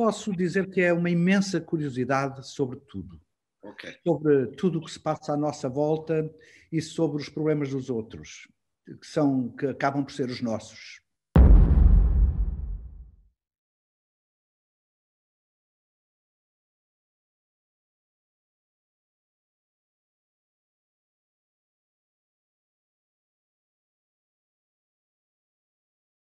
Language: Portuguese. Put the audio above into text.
posso dizer que é uma imensa curiosidade sobre tudo. Okay. Sobre tudo o que se passa à nossa volta e sobre os problemas dos outros, que, são, que acabam por ser os nossos.